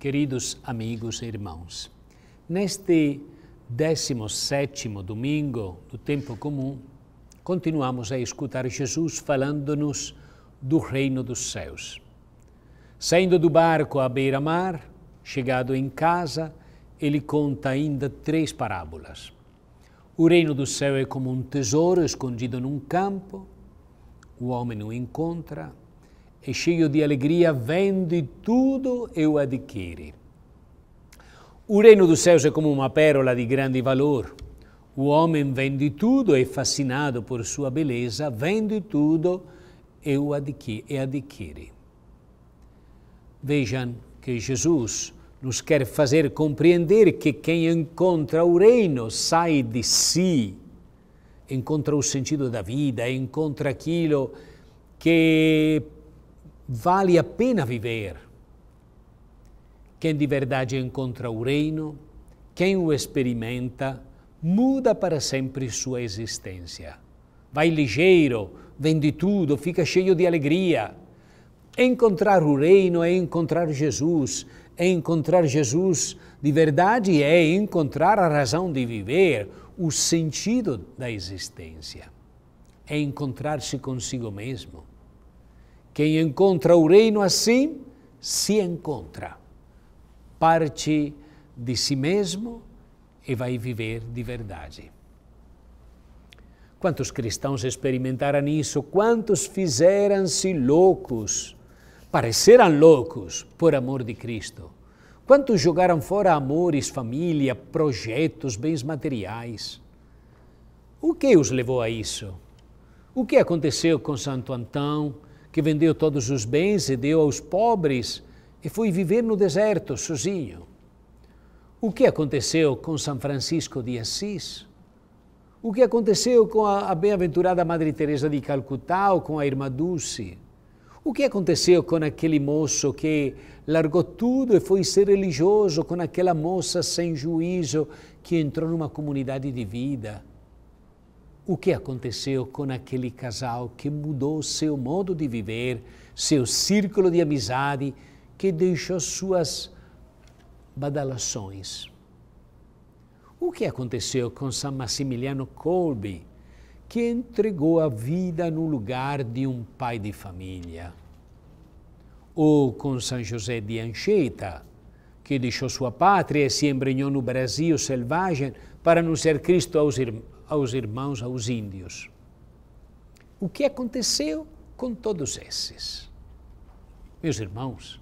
Queridos amigos e irmãos, neste 17 domingo do tempo comum, continuamos a escutar Jesus falando-nos do reino dos céus. Saindo do barco à beira-mar, chegado em casa, ele conta ainda três parábolas. O reino do céu é como um tesouro escondido num campo, o homem o encontra, e cheio de alegria, vende tudo e o adquire. O reino dos céus é como uma pérola de grande valor. O homem vende tudo, é fascinado por sua beleza, vende tudo e o adquire. E adquire. Vejam que Jesus nos quer fazer compreender que quem encontra o reino sai de si, encontra o sentido da vida, encontra aquilo que Vale a pena viver. Quem de verdade encontra o reino, quem o experimenta, muda para sempre sua existência. Vai ligeiro, vende tudo, fica cheio de alegria. Encontrar o reino é encontrar Jesus, é encontrar Jesus de verdade, é encontrar a razão de viver, o sentido da existência. É encontrar-se consigo mesmo. Quem encontra o reino assim, se encontra. Parte de si mesmo e vai viver de verdade. Quantos cristãos experimentaram isso? Quantos fizeram-se loucos? Pareceram loucos por amor de Cristo. Quantos jogaram fora amores, família, projetos, bens materiais? O que os levou a isso? O que aconteceu com Santo Antão, que vendeu todos os bens e deu aos pobres e foi viver no deserto sozinho. O que aconteceu com São Francisco de Assis? O que aconteceu com a, bem-aventurada Madre Teresa de Calcutá ou com a irmã Dulce? O que aconteceu com aquele moço que largou tudo e foi ser religioso, com aquela moça sem juízo que entrou numa comunidade de vida? o que aconteceu com aquele casal que mudou seu modo de viver, seu círculo de amizade, que deixou suas badalações. O que aconteceu com São Massimiliano Kolbe, que entregou a vida no lugar de um pai de família? Ou com São José de Anchieta, que deixou sua pátria e se embrenhou no Brasil selvagem para anunciar Cristo aos irmãos? aos irmãos, aos índios. O que aconteceu com todos esses? Meus irmãos,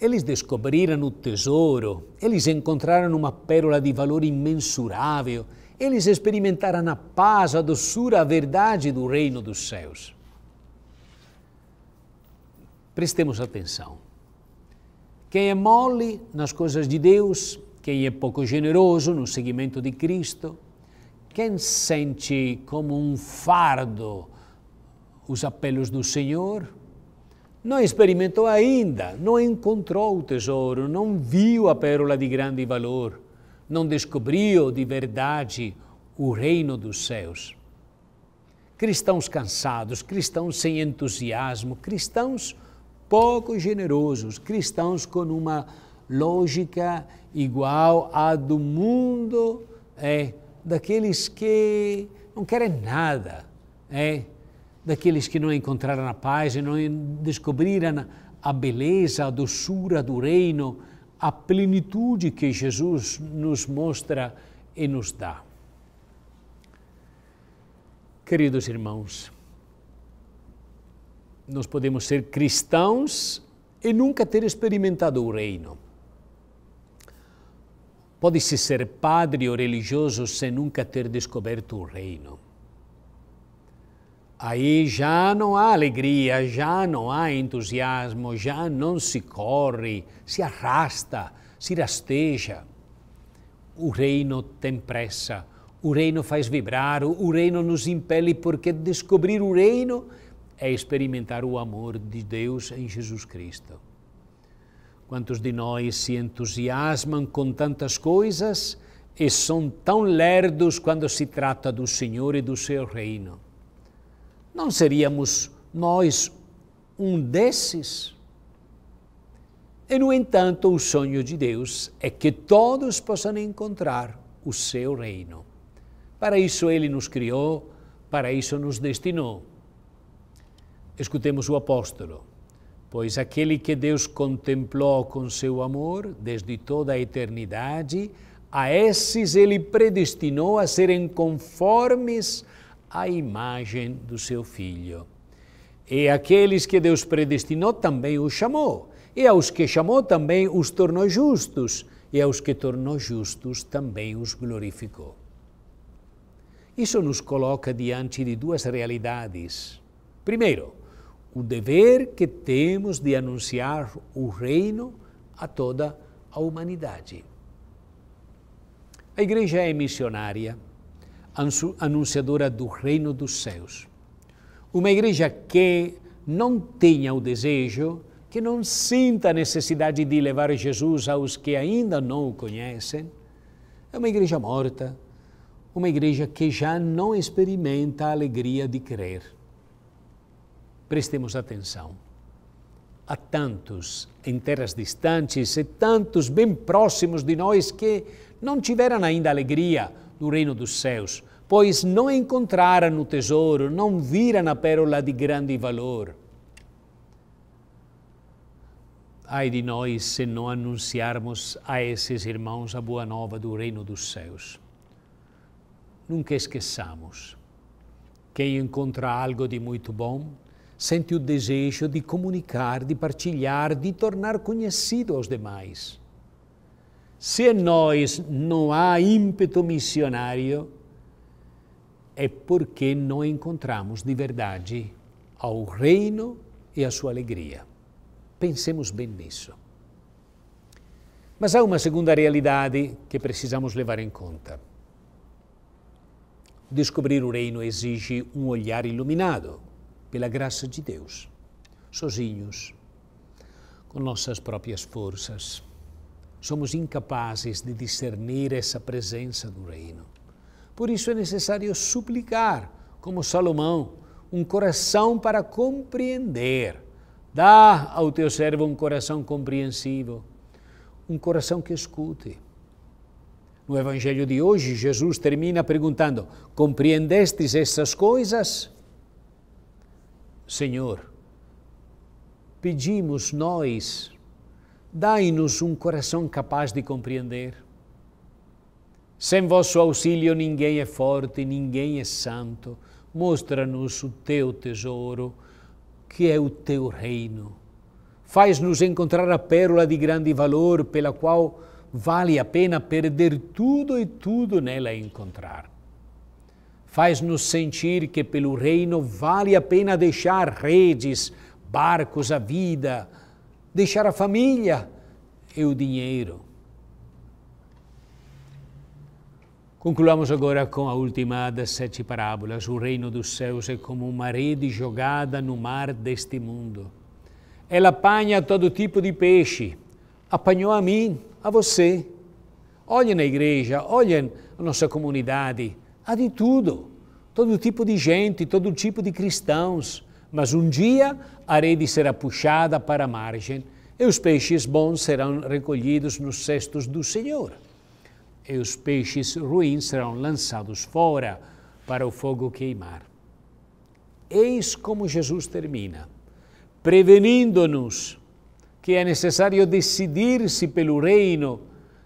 eles descobriram o tesouro, eles encontraram uma pérola de valor imensurável, eles experimentaram a paz, a doçura, a verdade do reino dos céus. Prestemos atenção. Quem é mole nas coisas de Deus, quem é pouco generoso no seguimento de Cristo, quem sente como um fardo os apelos do Senhor? Não experimentou ainda, não encontrou o tesouro, não viu a pérola de grande valor, não descobriu de verdade o reino dos céus. Cristãos cansados, cristãos sem entusiasmo, cristãos pouco generosos, cristãos com uma lógica igual à do mundo, é daqueles que não querem nada, é? daqueles que não encontraram a paz, não descobriram a beleza, a doçura do reino, a plenitude que Jesus nos mostra e nos dá. Queridos irmãos, nós podemos ser cristãos e nunca ter experimentado o reino. Pode-se ser padre ou religioso sem nunca ter descoberto o reino. Aí já não há alegria, já não há entusiasmo, já não se corre, se arrasta, se rasteja. O reino tem pressa, o reino faz vibrar, o reino nos impele, porque descobrir o reino é experimentar o amor de Deus em Jesus Cristo. Quantos de nós se entusiasmam com tantas coisas e são tão lerdos quando se trata do Senhor e do seu reino? Não seríamos nós um desses? E, no entanto, o sonho de Deus é que todos possam encontrar o seu reino. Para isso ele nos criou, para isso nos destinou. Escutemos o apóstolo. Pois aquele que Deus contemplou com seu amor desde toda a eternidade, a esses ele predestinou a serem conformes à imagem do seu Filho. E aqueles que Deus predestinou também os chamou, e aos que chamou também os tornou justos, e aos que tornou justos também os glorificou. Isso nos coloca diante de duas realidades. Primeiro, o dever que temos de anunciar o reino a toda a humanidade. A igreja é missionária, anunciadora do reino dos céus. Uma igreja que não tenha o desejo, que não sinta a necessidade de levar Jesus aos que ainda não o conhecem, é uma igreja morta, uma igreja que já não experimenta a alegria de crer. Prestemos atenção. Há tantos em terras distantes e tantos bem próximos de nós que não tiveram ainda alegria do reino dos céus, pois não encontraram o tesouro, não viram a pérola de grande valor. Ai de nós se não anunciarmos a esses irmãos a boa nova do reino dos céus. Nunca esqueçamos: quem encontra algo de muito bom sente o desejo de comunicar, de partilhar, de tornar conhecido aos demais. Se em nós não há ímpeto missionário, é porque não encontramos de verdade ao reino e a sua alegria. Pensemos bem nisso. Mas há uma segunda realidade que precisamos levar em conta. Descobrir o reino exige um olhar iluminado, pela graça de Deus, sozinhos, com nossas próprias forças. Somos incapazes de discernir essa presença do Reino. Por isso é necessário suplicar, como Salomão, um coração para compreender. Dá ao teu servo um coração compreensivo, um coração que escute. No Evangelho de hoje, Jesus termina perguntando: Compreendestes essas coisas? Senhor, pedimos nós, dai-nos um coração capaz de compreender. Sem vosso auxílio ninguém é forte, ninguém é santo. Mostra-nos o teu tesouro, que é o teu reino. Faz-nos encontrar a pérola de grande valor, pela qual vale a pena perder tudo e tudo nela encontrar faz-nos sentir que pelo reino vale a pena deixar redes, barcos, a vida, deixar a família e o dinheiro. Concluamos agora com a última das sete parábolas. O reino dos céus é como uma rede jogada no mar deste mundo. Ela apanha todo tipo de peixe. Apanhou a mim, a você. Olhem na igreja, olhem na nossa comunidade. Há de tudo todo tipo de gente, todo tipo de cristãos, mas um dia a rede será puxada para a margem e os peixes bons serão recolhidos nos cestos do Senhor. E os peixes ruins serão lançados fora para o fogo queimar. Eis como Jesus termina, prevenindo-nos que é necessário decidir-se pelo reino,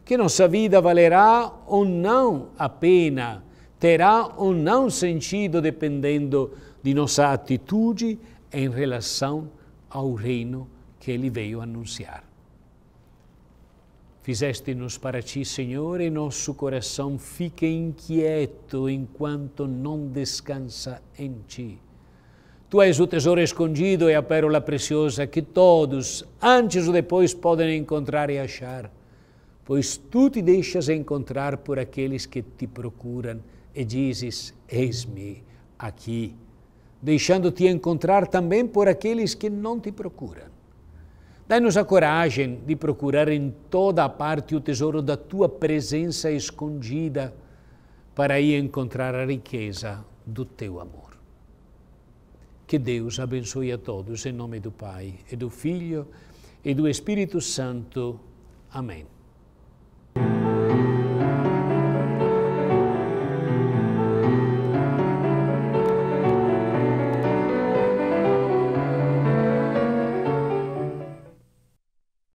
que nossa vida valerá ou não a pena terá ou não sentido dependendo de nossa atitude em relação ao reino que ele veio anunciar. Fizeste-nos para ti, Senhor, e nosso coração fica inquieto enquanto não descansa em ti. Tu és o tesouro escondido e a pérola preciosa que todos, antes ou depois, podem encontrar e achar, pois tu te deixas encontrar por aqueles que te procuram e dizes: Eis-me aqui, deixando-te encontrar também por aqueles que não te procuram. Dai-nos a coragem de procurar em toda a parte o tesouro da tua presença escondida, para aí encontrar a riqueza do teu amor. Que Deus abençoe a todos, em nome do Pai, e do Filho e do Espírito Santo. Amém.